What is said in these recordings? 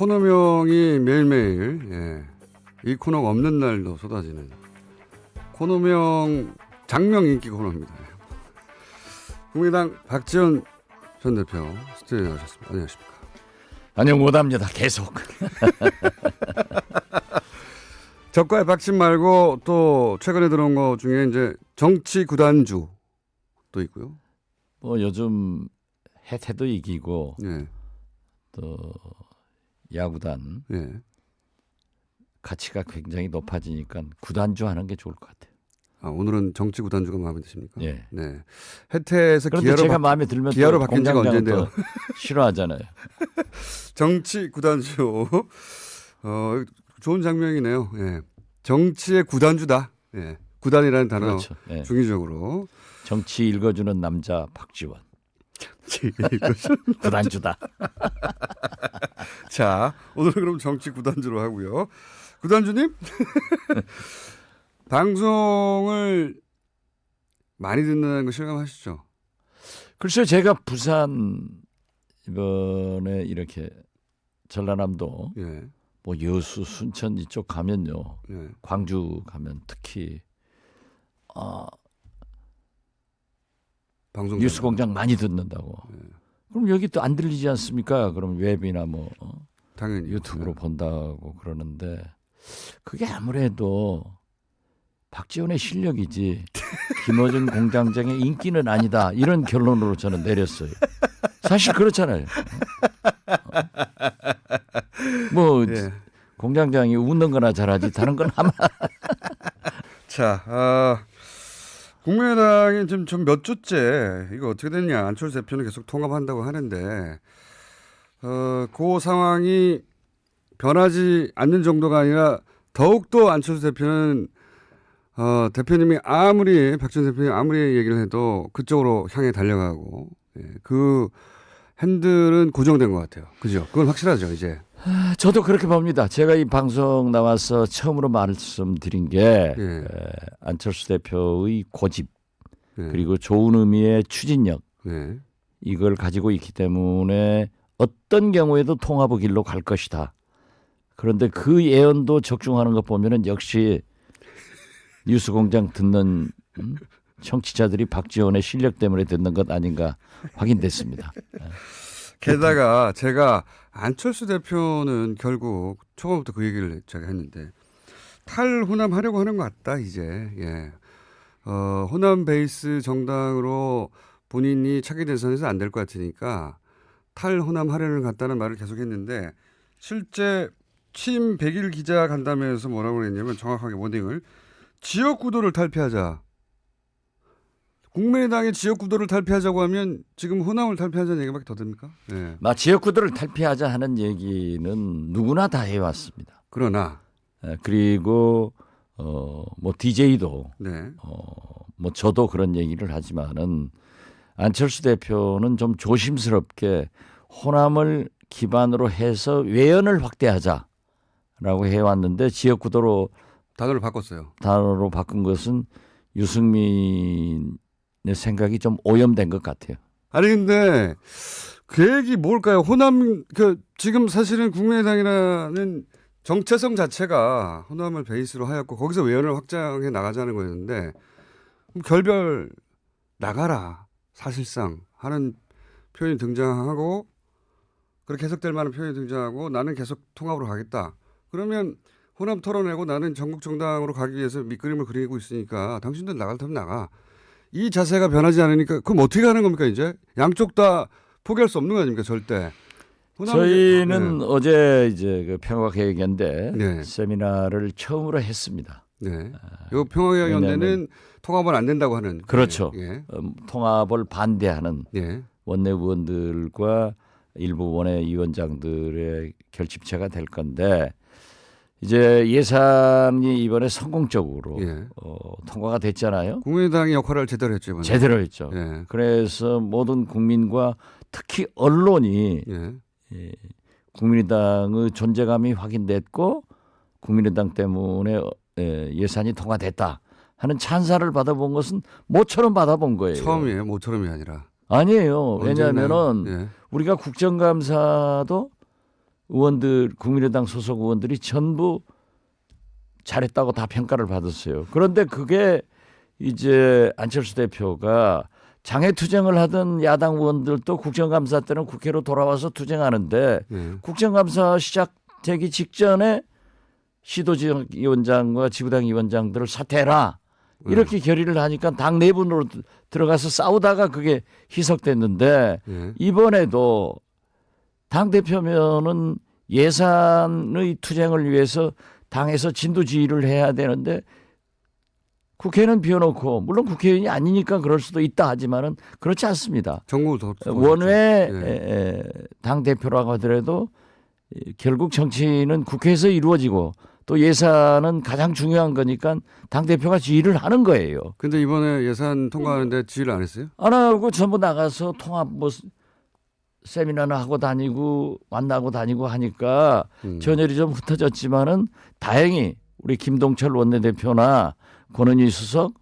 코너명이 매일매일 예, 이 코너가 없는 날도 쏟아지는 코너명 장명 인기 코너입니다. 국민당 박지원 전 대표 스튜디오에 나오셨습니다. 안녕하십니까? 안녕 못합니다. 계속. 저과의 박진 말고 또 최근에 들어온 것 중에 이제 정치 구단주 도 있고요. 뭐 요즘 해태도 이기고 예. 또 야구단 예. 가치가 굉장히 높아지니까 구단주 하는 게 좋을 것 같아요. 아, 오늘은 정치 구단주가 마음에 드십니까? 예. 네. 해태에서 기아로 제가 바, 마음에 들면 기아로 바뀐 지가 언제인데요? 싫어하잖아요. 정치 구단주. 어, 좋은 장면이네요. 예. 정치의 구단주다. 예. 구단이라는 단어 그렇죠. 예. 중의적으로 정치 읽어주는 남자 박지원. 예, 예, 예. 구단주다. 자, 오늘 그럼 정치 구단주로 하고요. 구단주님, 방송을 많이 듣는거 실감하시죠? 글쎄요, 제가 부산 이번에 이렇게 전라남도 예. 뭐 여수, 순천 이쪽 가면요, 예. 광주 가면 특히 아 방송 뉴스공장 많이 듣는다고. 네. 그럼 여기 또 안 들리지 않습니까? 그럼 웹이나 뭐 어? 당연히 유튜브로 네. 본다고 그러는데 그게 아무래도 박지원의 실력이지 김어준 공장장의 인기는 아니다 이런 결론으로 저는 내렸어요. 사실 그렇잖아요. 어? 뭐 예. 공장장이 웃는 거나 잘하지 다른 건 아마. 자, 어, 국민의당이 지금 좀몇 주째 이거 어떻게 됐냐 안철수 대표는 계속 통합한다고 하는데 어, 그 상황이 변하지 않는 정도가 아니라 더욱더 안철수 대표는 어, 대표님이 아무리 박준 대표님 아무리 얘기를 해도 그쪽으로 향해 달려가고 예, 그 핸들은 고정된 것 같아요. 그죠? 그건 확실하죠 이제. 저도 그렇게 봅니다. 제가 이 방송 나와서 처음으로 말씀드린 게 예. 안철수 대표의 고집 예. 그리고 좋은 의미의 추진력 예. 이걸 가지고 있기 때문에 어떤 경우에도 통합의 길로 갈 것이다. 그런데 그 예언도 적중하는 것 보면은 역시 뉴스공장 듣는 음? 청취자들이 박지원의 실력 때문에 듣는 것 아닌가 확인됐습니다. 예. 게다가 제가 안철수 대표는 결국 초반부터 그 얘기를 제가 했는데 탈호남 하려고 하는 것 같다 이제 예. 어, 호남 베이스 정당으로 본인이 차기 대선에서 안 될 것 같으니까 탈호남 하려는 같다는 말을 계속했는데 실제 취임 1일 기자 간담회에서 뭐라고 그랬냐면 정확하게 워딩을 지역 구도를 탈피하자 국민의당의 지역구도를 탈피하자고 하면 지금 호남을 탈피하자는 얘기밖에 더 됩니까? 네. 마 지역구도를 탈피하자 하는 얘기는 누구나 다 해왔습니다. 그러나 예, 그리고 어뭐 DJ도 네. 어뭐 저도 그런 얘기를 하지만은 안철수 대표는 좀 조심스럽게 호남을 기반으로 해서 외연을 확대하자라고 해왔는데 지역구도로 단어를 바꿨어요. 단어로 바꾼 것은 유승민 내 생각이 좀 오염된 것 같아요. 아니 근데 그 얘기 뭘까요? 호남 그 지금 사실은 국민의당이라는 정체성 자체가 호남을 베이스로 하였고 거기서 외연을 확장해 나가자는 거였는데 결별 나가라 사실상 하는 표현이 등장하고 그렇게 해석될 만한 표현이 등장하고 나는 계속 통합으로 가겠다. 그러면 호남 털어내고 나는 전국 정당으로 가기 위해서 밑그림을 그리고 있으니까 당신들 나갈 테면 나가. 이 자세가 변하지 않으니까 그럼 어떻게 하는 겁니까 이제 양쪽 다 포기할 수 없는 거 아닙니까 절대. 저희는 네. 어제 이제 그 평화개혁연대 네. 세미나를 처음으로 했습니다. 네. 요 평화개혁연대는 통합은 안 된다고 하는 그렇죠. 예. 음, 통합을 반대하는 예. 원내 의원들과 일부 원내 위원장들의 결집체가 될 건데 이제 예산이 이번에 성공적으로 예. 어, 통과가 됐잖아요. 국민의당의 역할을 제대로 했죠. 이번에. 제대로 했죠. 예. 그래서 모든 국민과 특히 언론이 예. 예, 국민의당의 존재감이 확인됐고 국민의당 때문에 어, 예, 예산이 통과됐다 하는 찬사를 받아본 것은 모처럼 받아본 거예요. 처음이에요. 모처럼이 아니라. 아니에요. 왜냐하면은 예. 우리가 국정감사도 의원들 국민의당 소속 의원들이 전부 잘했다고 다 평가를 받았어요. 그런데 그게 이제 안철수 대표가 장애 투쟁을 하던 야당 의원들도 국정감사 때는 국회로 돌아와서 투쟁하는데 네. 국정감사 시작되기 직전에 시도지역위원장과 지부당 위원장들을 사퇴해라 네. 이렇게 네. 결의를 하니까 당 내분으로 들어가서 싸우다가 그게 희석됐는데 네. 이번에도 당대표면은 예산의 투쟁을 위해서 당에서 진두지휘를 해야 되는데 국회는 비워놓고 물론 국회의원이 아니니까 그럴 수도 있다 하지만은 그렇지 않습니다. 원외 네. 예. 당 대표라고 하더라도 결국 정치는 국회에서 이루어지고 또 예산은 가장 중요한 거니까 당 대표가 지휘를 하는 거예요. 근데 이번에 예산 통과하는데 지휘를 안 했어요? 안 하고 전부 나가서 통합 뭐 세미나나 하고 다니고 만나고 다니고 하니까 음. 전열이 좀 흩어졌지만은 다행히 우리 김동철 원내대표나 권은희 수석,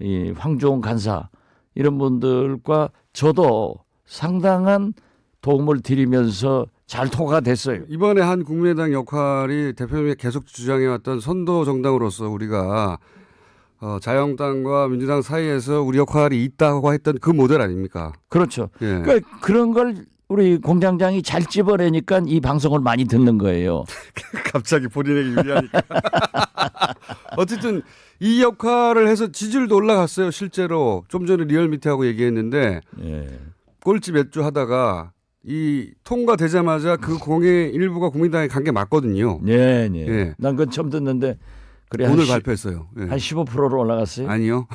이 황종훈 간사 이런 분들과 저도 상당한 도움을 드리면서 잘 통과가 됐어요. 이번에 한 국민의당 역할이 대표님이 계속 주장해왔던 선도 정당으로서 우리가 어, 자영당과 민주당 사이에서 우리 역할이 있다고 했던 그 모델 아닙니까? 그렇죠. 예. 그러니까 그런 걸 우리 공장장이 잘 집어내니까 이 방송을 많이 듣는 거예요. 갑자기 본인에게 유리하니까. 어쨌든 이 역할을 해서 지지율도 올라갔어요. 실제로 좀 전에 리얼미터하고 얘기했는데 예. 꼴찌 몇 주 하다가 이 통과되자마자 그 공의 일부가 국민당에 간 게 맞거든요. 예, 예. 예. 난 그건 처음 듣는데 그래 오늘 발표했어요. 예. 한 15%로 올라갔어요? 아니요.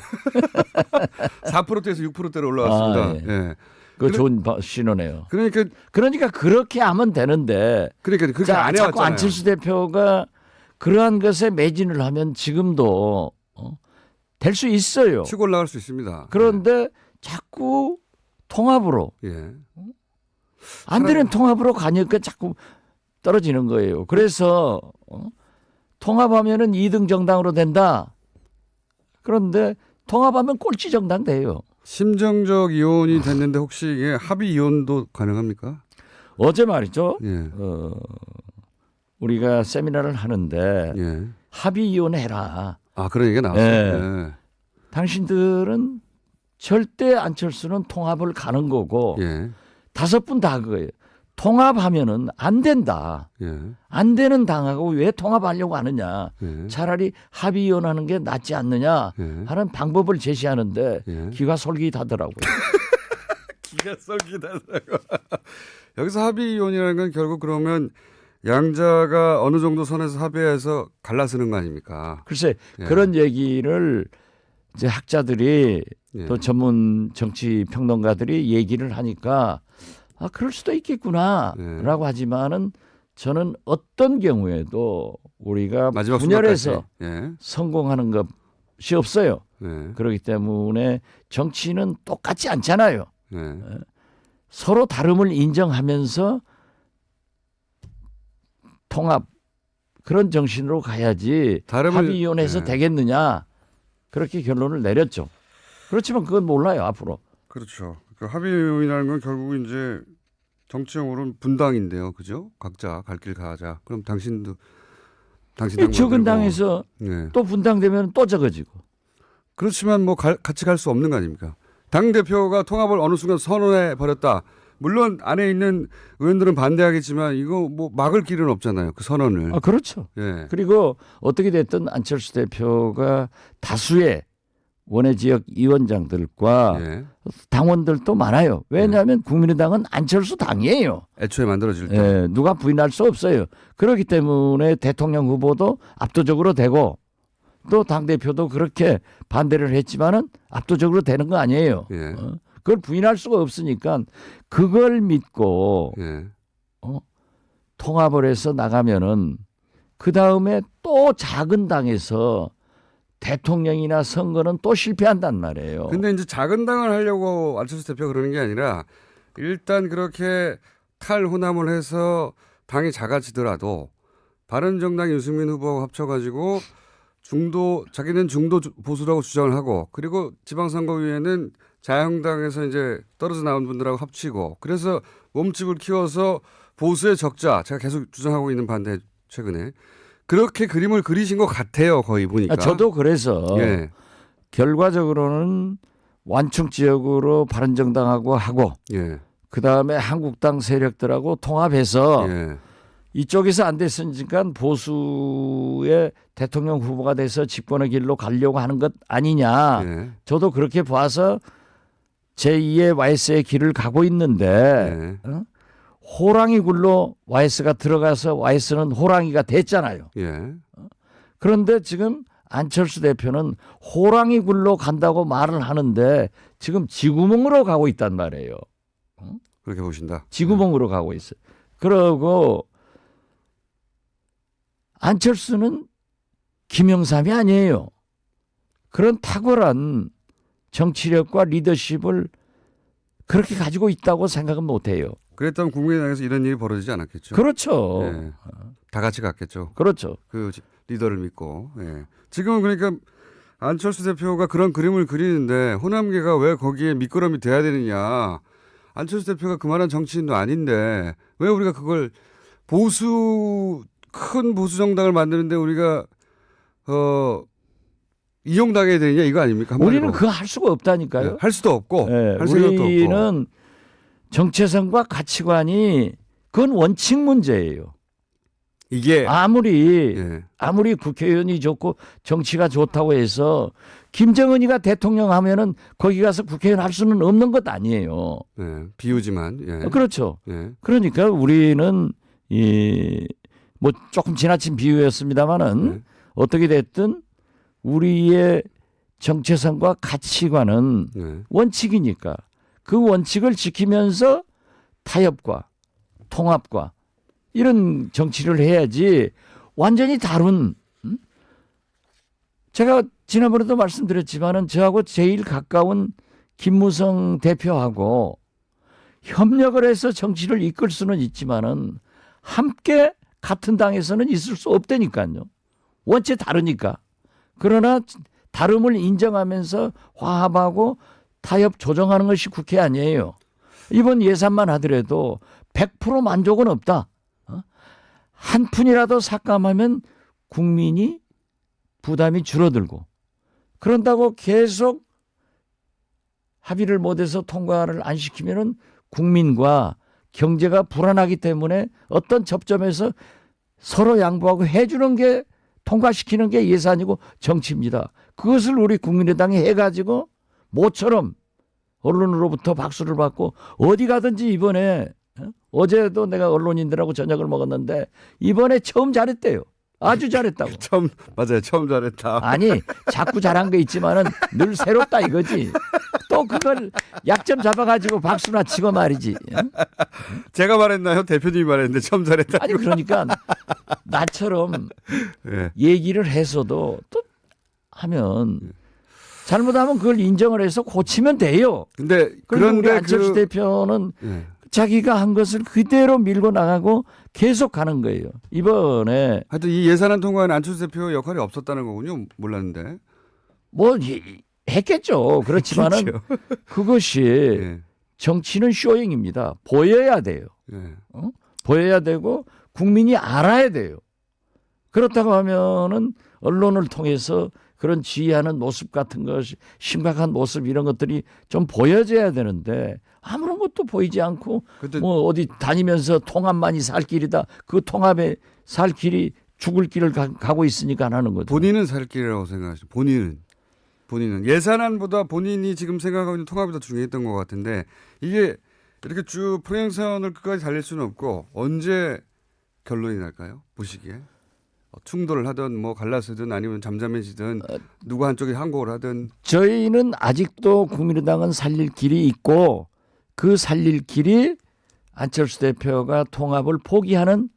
4%대에서 6%대로 올라갔습니다. 아, 예. 예. 그 좋은 신호네요. 그러니까 그러니까 그렇게 하면 되는데. 그러니까 그렇게 자, 안 자꾸 안철수 대표가 그러한 것에 매진을 하면 지금도 어, 될 수 있어요. 치고 올라갈 수 있습니다. 그런데 네. 자꾸 통합으로 예. 어? 안 되는 통합으로 가니까 자꾸 떨어지는 거예요. 그래서 어, 통합하면은 2등 정당으로 된다. 그런데 통합하면 꼴찌 정당 돼요. 심정적 이혼이 됐는데 혹시 이게 합의 이혼도 가능합니까? 어제 말이죠. 예. 어, 우리가 세미나를 하는데 예. 합의 이혼해라. 아 그런 얘기가 나왔어요. 예. 예. 당신들은 절대 안철수는 통합을 가는 거고 예. 다섯 분 다 그거예요. 통합하면은 안 된다. 예. 안 되는 당하고 왜 통합하려고 하느냐. 예. 차라리 합의위원하는 게 낫지 않느냐 예. 하는 방법을 제시하는데 기가 예. 솔깃하더라고요. 기가 솔깃하더라고. 여기서 합의위원이라는 건 결국 그러면 양자가 어느 정도 선에서 합의해서 갈라서는 거 아닙니까? 글쎄 예. 그런 얘기를 이제 학자들이 또 전문 정치 평론가들이 얘기를 하니까 아 그럴 수도 있겠구나라고 네. 하지만은 저는 어떤 경우에도 우리가 분열해서 네. 성공하는 것이 없어요. 네. 그렇기 때문에 정치는 똑같지 않잖아요. 네. 어, 서로 다름을 인정하면서 통합 그런 정신으로 가야지 다름을, 합의위원회에서 네. 되겠느냐 그렇게 결론을 내렸죠. 그렇지만 그건 몰라요 앞으로. 그렇죠. 그합의의이라는건 결국 이제 정치적으로는 분당인데요, 그죠? 각자 갈 길 가자. 그럼 당신도 당신 당 적은 당에서 네. 또 분당되면 또 적어지고. 그렇지만 뭐 가, 같이 갈 수 없는 거 아닙니까? 당 대표가 통합을 어느 순간 선언해 버렸다. 물론 안에 있는 의원들은 반대하겠지만 이거 뭐 막을 길은 없잖아요. 그 선언을. 아 그렇죠. 예. 그리고 어떻게 됐든 안철수 대표가 다수의 원외 지역 위원장들과 예. 당원들도 많아요. 왜냐하면 예. 국민의당은 안철수 당이에요. 애초에 만들어질 예, 때 예, 누가 부인할 수 없어요. 그렇기 때문에 대통령 후보도 압도적으로 되고 또 당 대표도 그렇게 반대를 했지만은 압도적으로 되는 거 아니에요. 예. 어? 그걸 부인할 수가 없으니까 그걸 믿고 예. 어? 통합을 해서 나가면은 그 다음에 또 작은 당에서 대통령이나 선거는 또 실패한단 말이에요. 근데 이제 작은 당을 하려고 안철수 대표 그러는 게 아니라 일단 그렇게 탈호남을 해서 당이 작아지더라도 바른정당 유승민 후보하고 합쳐가지고 중도 자기는 중도 보수라고 주장을 하고 그리고 지방선거위에는 자유한당에서 이제 떨어져 나온 분들하고 합치고 그래서 몸집을 키워서 보수의 적자 제가 계속 주장하고 있는 반대 최근에 그렇게 그림을 그리신 것 같아요, 거의 보니까. 아, 저도 그래서 예. 결과적으로는 완충 지역으로 바른정당하고 하고 예. 그 다음에 한국당 세력들하고 통합해서 예. 이쪽에서 안 됐으니까 보수의 대통령 후보가 돼서 집권의 길로 가려고 하는 것 아니냐. 예. 저도 그렇게 봐서 제2의 와이의 길을 가고 있는데 예. 어? 호랑이 굴로 와이스가 들어가서 와이스는 호랑이가 됐잖아요. 예. 그런데 지금 안철수 대표는 호랑이 굴로 간다고 말을 하는데 지금 지구멍으로 가고 있단 말이에요. 그렇게 보신다. 지구멍으로 네. 가고 있어요. 그러고 안철수는 김영삼이 아니에요. 그런 탁월한 정치력과 리더십을 그렇게 가지고 있다고 생각은 못 해요. 그랬다면 국민의당에서 이런 일이 벌어지지 않았겠죠. 그렇죠. 예. 다 같이 갔겠죠. 그렇죠. 그 리더를 믿고. 예. 지금은 그러니까 안철수 대표가 그런 그림을 그리는데 호남계가 왜 거기에 미끄럼이 돼야 되느냐. 안철수 대표가 그만한 정치인도 아닌데 왜 우리가 그걸 보수 큰 보수 정당을 만드는데 우리가 어 이용당해야 되냐 이거 아닙니까? 우리는 그 할 수가 없다니까요. 네, 할 수도 없고 네, 할 우리는 없고. 정체성과 가치관이 그건 원칙 문제예요. 이게 아무리 예. 아무리 국회의원이 좋고 정치가 좋다고 해서 김정은이가 대통령 하면은 거기 가서 국회의원 할 수는 없는 것 아니에요. 예. 비유지만 예. 그렇죠. 예. 그러니까 우리는 이 뭐 조금 지나친 비유였습니다만은 예. 어떻게 됐든 우리의 정체성과 가치관은 예. 원칙이니까 그 원칙을 지키면서 타협과 통합과 이런 정치를 해야지 완전히 다른 음? 제가 지난번에도 말씀드렸지만은 저하고 제일 가까운 김무성 대표하고 협력을 해서 정치를 이끌 수는 있지만은 함께 같은 당에서는 있을 수 없다니까요. 원체 다르니까. 그러나 다름을 인정하면서 화합하고 타협 조정하는 것이 국회 아니에요. 이번 예산만 하더라도 100% 만족은 없다. 어? 한 푼이라도 삭감하면 국민이 부담이 줄어들고 그런다고 계속 합의를 못해서 통과를 안 시키면은 국민과 경제가 불안하기 때문에 어떤 접점에서 서로 양보하고 해주는 게 통과시키는 게 예산이고 정치입니다. 그것을 우리 국민의당이 해가지고 모처럼 언론으로부터 박수를 받고 어디 가든지 이번에 어? 어제도 내가 언론인들하고 저녁을 먹었는데 이번에 처음 잘했대요. 아주 잘했다고. 처음 맞아요. 처음 잘했다. 아니 자꾸 잘한 게 있지만은 늘 새롭다 이거지. 또 그걸 약점 잡아가지고 박수나 치고 말이지. 제가 말했나요? 대표님이 말했는데 처음 잘했다. 아니 그러니까 나처럼 네. 얘기를 해서도 또 하면 예. 잘못하면 그걸 인정을 해서 고치면 돼요. 근데 그런데 우리 그 안철수 그... 대표는 네. 자기가 한 것을 그대로 밀고 나가고 계속 가는 거예요. 이번에 하여튼 이 예산안 통과는 안철수 대표 역할이 없었다는 거군요. 몰랐는데. 뭐 했겠죠. 그렇지만은 그것이 네. 정치는 쇼잉입니다. 보여야 돼요. 네. 어? 보여야 되고 국민이 알아야 돼요. 그렇다고 하면은 언론을 통해서 그런 지휘하는 모습 같은 것이 심각한 모습 이런 것들이 좀 보여져야 되는데 아무런 것도 보이지 않고 뭐 어디 다니면서 통합만이 살 길이다. 그 통합에 살 길이 죽을 길을 가, 고 있으니까 안 하는 거죠. 본인은 살 길이라고 생각하시죠. 본인은. 본인은 예산안보다 본인이 지금 생각하고 있는 통합이 더 중요했던 것 같은데 이게 이렇게 쭉평행원을 끝까지 달릴 수는 없고 언제 결론이 날까요? 보시기에? 어, 충돌을 하든 뭐 갈라서든 아니면 잠잠해지든 어, 누구 한쪽이 항복을 하든 저희는 아직도 국민의당은 살릴 길이 있고 그 살릴 길이 안철수 대표가 통합을 포기하는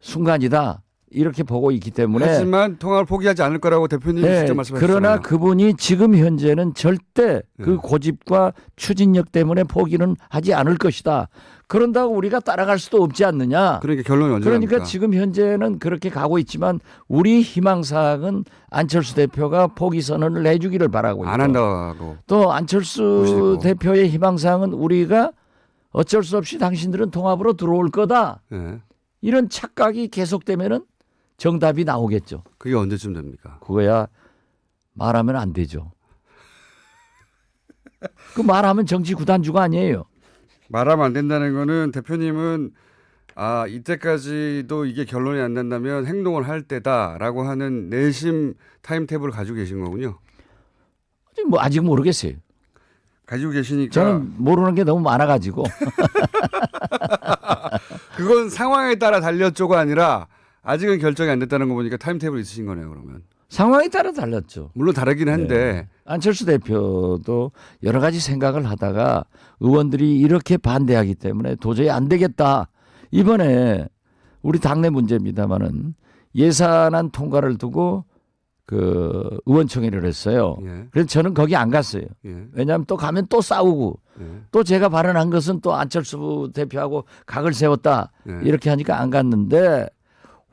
순간이다. 이렇게 보고 있기 때문에 하지만 통합을 포기하지 않을 거라고 대표님이 네, 직접 말씀하셨잖요 그러나 그분이 지금 현재는 절대 그 네. 고집과 추진력 때문에 포기는 하지 않을 것이다. 그런다고 우리가 따라갈 수도 없지 않느냐. 그러니까 결론이 언제 그러니까 합니까? 지금 현재는 그렇게 가고 있지만 우리 희망사항은 안철수 대표가 포기 선언을 내주기를 바라고 안 있고. 한다고. 또 안철수 보시고. 대표의 희망사항은 우리가 어쩔 수 없이 당신들은 통합으로 들어올 거다. 네. 이런 착각이 계속되면은 정답이 나오겠죠. 그게 언제쯤 됩니까? 그거야 말하면 안 되죠. 그 말하면 정치 구단주가 아니에요. 말하면 안 된다는 거는 대표님은 아 이때까지도 이게 결론이 안 난다면 행동을 할 때다라고 하는 내심 타임테이블을 가지고 계신 거군요. 아직 뭐 아직 모르겠어요. 가지고 계시니까 저는 모르는 게 너무 많아가지고 그건 상황에 따라 달렸죠가 아니라 아직은 결정이 안 됐다는 거 보니까 타임테이블 있으신 거네요, 그러면. 상황에 따라 달랐죠. 물론 다르긴 한데 네. 안철수 대표도 여러 가지 생각을 하다가 의원들이 이렇게 반대하기 때문에 도저히 안 되겠다. 이번에 우리 당내 문제입니다마는 예산안 통과를 두고 그 의원총회를 했어요. 예. 그래서 저는 거기 안 갔어요. 예. 왜냐하면 또 가면 또 싸우고 예. 또 제가 발언한 것은 또 안철수 대표하고 각을 세웠다 예. 이렇게 하니까 안 갔는데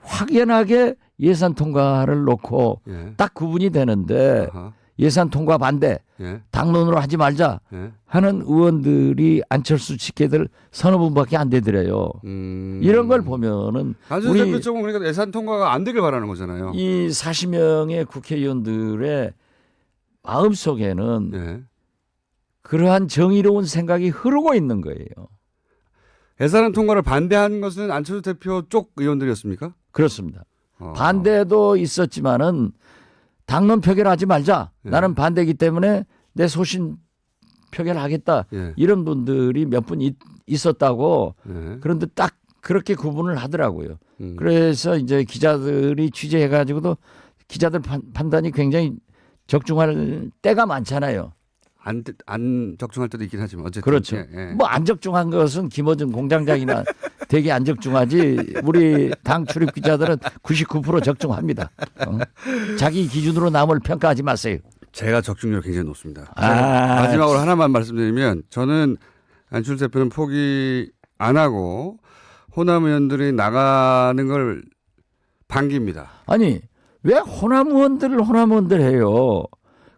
확연하게 예산 통과를 놓고 예. 딱 구분이 되는데 아하. 예산 통과 반대 예. 당론으로 하지 말자 예. 하는 의원들이 안철수 직계들 서너 분밖에 안 되더래요. 음. 이런 걸 보면은 안철수 우리 대표 쪽은 그러니까 예산 통과가 안 되길 바라는 거잖아요. 이 40명의 국회의원들의 마음 속에는 예. 그러한 정의로운 생각이 흐르고 있는 거예요. 예산안 통과를 반대한 것은 안철수 대표 쪽 의원들이었습니까? 그렇습니다. 어. 반대도 있었지만은 당론 표결하지 말자. 예. 나는 반대기 때문에 내 소신 표결하겠다. 예. 이런 분들이 몇 분 있었다고 예. 그런데 딱 그렇게 구분을 하더라고요. 음. 그래서 이제 기자들이 취재해가지고도 기자들 판, 단이 굉장히 적중할 때가 많잖아요. 안, 안 적중할 때도 있긴 하지만 어쨌든 그렇죠. 예, 예. 뭐안 적중한 것은 김어준 공장장이나 되게 안 적중하지 우리 당 출입 기자들은 99% 적중합니다. 어? 자기 기준으로 남을 평가하지 마세요. 제가 적중률 굉장히 높습니다. 아~ 마지막으로 하나만 말씀드리면 저는 안철 수 대표는 포기 안 하고 호남 의원들이 나가는 걸 반깁니다. 아니 왜 호남 의원들을 호남 의원들 해요?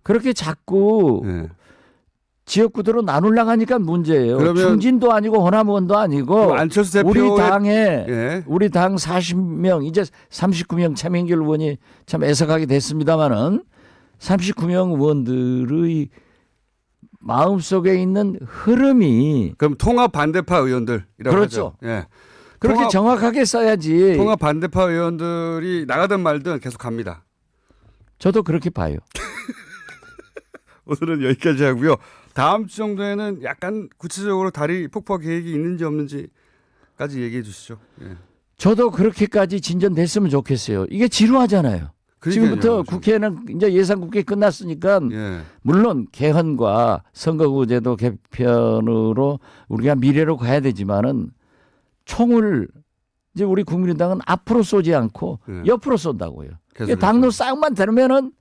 그렇게 자꾸 네. 지역구대로 나눌라가니까 문제예요. 그러면 중진도 아니고 호남원도 아니고 안철수 대표 우리 당에 예. 우리 당 40명 이제 39명 차민길 의원이 참 애석하게 됐습니다마는 39명 의원들의 마음속에 있는 흐름이 그럼 통합 반대파 의원들이라고 그렇죠. 하죠. 예. 그렇게 통합, 정확하게 써야지. 통합 반대파 의원들이 나가든 말든 계속 갑니다. 저도 그렇게 봐요. 오늘은 여기까지 하고요. 다음 주 정도에는 약간 구체적으로 다리 폭파 계획이 있는지 없는지까지 얘기해 주시죠. 예. 저도 그렇게까지 진전됐으면 좋겠어요. 이게 지루하잖아요. 지금부터 국회는 이제 예산 국회 끝났으니까 예. 물론 개헌과 선거구제도 개편으로 우리가 미래로 가야 되지만은 총을 이제 우리 국민의당은 앞으로 쏘지 않고 예. 옆으로 쏜다고요. 당로 론 쌍만 되면은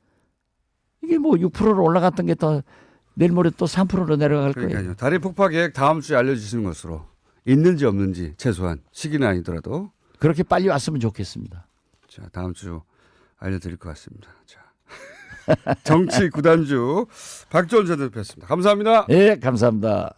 이게 뭐 6%로 올라갔던 게더 내일 모레 또 3%로 내려갈 그러니까요. 거예요. 다리 폭파 계획 다음 주에 알려주시는 것으로 있는지 없는지 최소한 시기는 아니더라도 그렇게 빨리 왔으면 좋겠습니다. 자 다음 주 알려드릴 것 같습니다. 자 정치 구단주 박지원 전 대표였습니다. 감사합니다. 예, 네, 감사합니다.